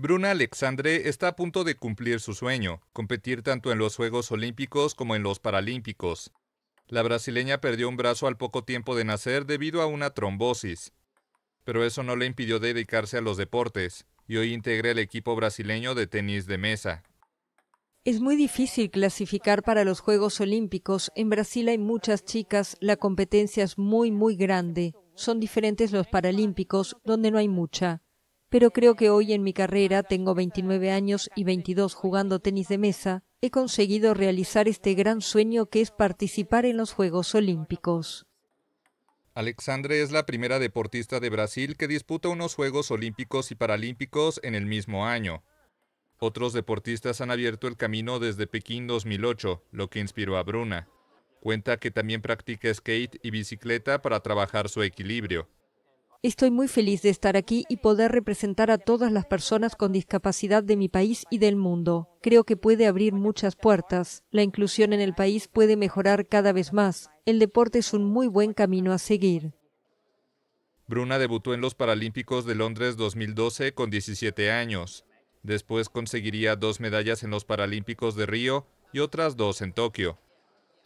Bruna Alexandre está a punto de cumplir su sueño, competir tanto en los Juegos Olímpicos como en los Paralímpicos. La brasileña perdió un brazo al poco tiempo de nacer debido a una trombosis, pero eso no le impidió dedicarse a los deportes, y hoy integra el equipo brasileño de tenis de mesa. Es muy difícil clasificar para los Juegos Olímpicos. En Brasil hay muchas chicas, la competencia es muy, muy grande. Son diferentes los Paralímpicos, donde no hay mucha pero creo que hoy en mi carrera, tengo 29 años y 22 jugando tenis de mesa, he conseguido realizar este gran sueño que es participar en los Juegos Olímpicos. Alexandre es la primera deportista de Brasil que disputa unos Juegos Olímpicos y Paralímpicos en el mismo año. Otros deportistas han abierto el camino desde Pekín 2008, lo que inspiró a Bruna. Cuenta que también practica skate y bicicleta para trabajar su equilibrio. Estoy muy feliz de estar aquí y poder representar a todas las personas con discapacidad de mi país y del mundo. Creo que puede abrir muchas puertas. La inclusión en el país puede mejorar cada vez más. El deporte es un muy buen camino a seguir. Bruna debutó en los Paralímpicos de Londres 2012 con 17 años. Después conseguiría dos medallas en los Paralímpicos de Río y otras dos en Tokio.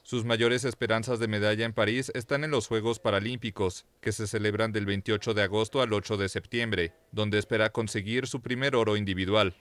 Sus mayores esperanzas de medalla en París están en los Juegos Paralímpicos, que se celebran del 28 de agosto al 8 de septiembre, donde espera conseguir su primer oro individual.